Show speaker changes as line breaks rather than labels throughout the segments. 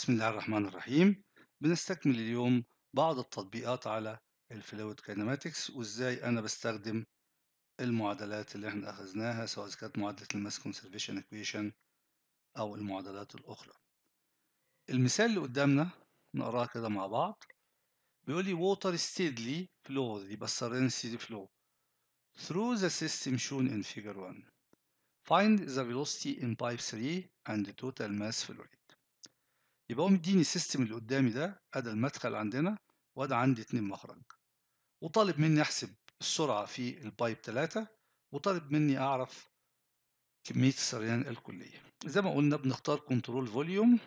بسم الله الرحمن الرحيم بنستكمل اليوم بعض التطبيقات على الفلويد كاينماتكس وازاي انا بستخدم المعادلات اللي احنا اخذناها سواء اذا كانت معادله الماس كونسرفيشن اكويشن او المعادلات الاخرى المثال اللي قدامنا نقراه كده مع بعض بيقول لي water steadily فلو يبقى السرنسي flow through the system shown in figure 1 find the velocity in pipe 3 and توتال total mass يبقى هو مديني السيستم اللي قدامي ده أدا المدخل عندنا وأدا عندي اتنين مخرج وطالب مني أحسب السرعة في البايب 3 وطالب مني أعرف كمية السريان الكلية زي ما قلنا بنختار كنترول فوليوم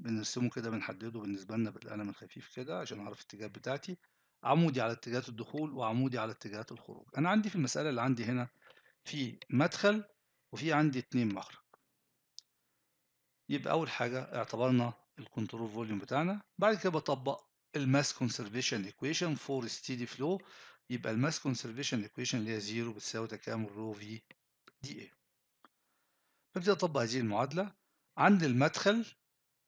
بنرسمه كده بنحدده بالنسبة لنا بالقلم الخفيف كده عشان أعرف الاتجاه بتاعتي عمودي على اتجاهات الدخول وعمودي على اتجاهات الخروج أنا عندي في المسألة اللي عندي هنا في مدخل وفي عندي اتنين مخرج يبقى أول حاجة اعتبرنا الكنترول فوليوم بتاعنا بعد كده بطبق الماس كونسرفيشن ايكويشن فور ستيدي فلو يبقى الماس كونسرفيشن ايكويشن اللي هي زيرو بتساوي تكامل رو في دي اي ببدأ أطبق هذه المعادلة عند المدخل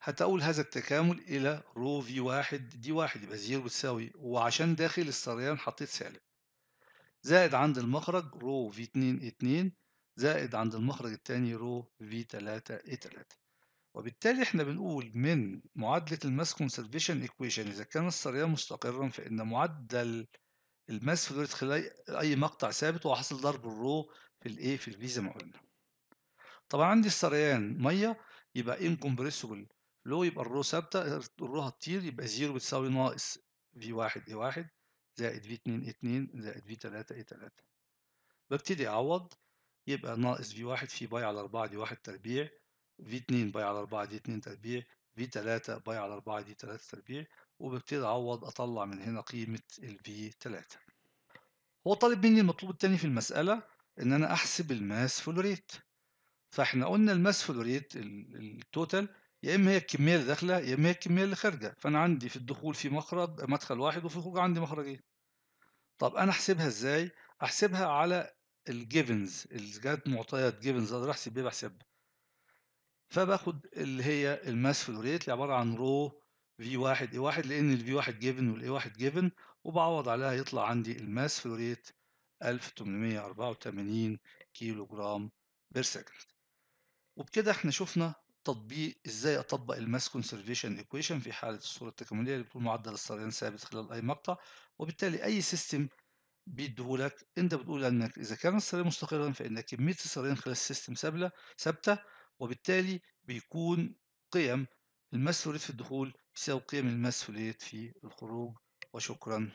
هتقول هذا التكامل إلى رو في واحد دي واحد يبقى زيرو بتساوي وعشان داخل السريان حطيت سالب زائد عند المخرج رو في اتنين اتنين زائد عند المخرج التاني رو في تلاتة اتلاتة وبالتالي احنا بنقول من معادلة الماس كونسرفيشن ايكويشن إذا كان السريان مستقرا فإن معدل الماس في دورة خلال أي مقطع ثابت وحصل ضرب الرو في الايه في الفي زي ما قلنا. طبعا عندي السريان مية يبقى انكمبريسبل لو يبقى الرو ثابتة الرو هتطير يبقى زيرو بتساوي ناقص في واحد اي واحد زائد في اتنين اي اتنين زائد في تلاتة اي تلاتة. ببتدي أعوض يبقى ناقص في واحد في باي على أربعة دي واحد تربيع في 2 باي على 4 دي 2 تربيع في 3 باي على 4 دي 3 تربيع وببتدي أعوض أطلع من هنا قيمة ال في 3 هو طالب مني المطلوب التاني في المسألة إن أنا أحسب الماس فلوريت فإحنا قلنا الماس فلوريت التوتال يا إما هي الكمية اللي داخلة يا إما هي الكمية اللي خارجة فأنا عندي في الدخول في مخرج مدخل واحد وفي الخروج عندي مخرجين طب أنا أحسبها إزاي؟ أحسبها على الجيفنز اللي جت معطيات جيفنز أقدر أحسب بيه بحسبها فباخد اللي هي الماس فلو ريت اللي عباره عن رو في 1 اي 1 لان الفي 1 جيفن والاي 1 جيفن وبعوض عليها يطلع عندي الماس فلو ريت 1884 كيلو جرام بير سكند وبكده احنا شفنا تطبيق ازاي اطبق الماس كونسرفيشن ايكويشن في حاله الصوره التكامليه اللي بتكون معدل السريان ثابت خلال اي مقطع وبالتالي اي سيستم بيديهولك انت بتقول انك اذا كان السريان مستقرا فان كميه السريان خلال السيستم ثابته وبالتالي بيكون قيم المسؤوليات في الدخول بيساوي قيم المسؤوليات في الخروج وشكرا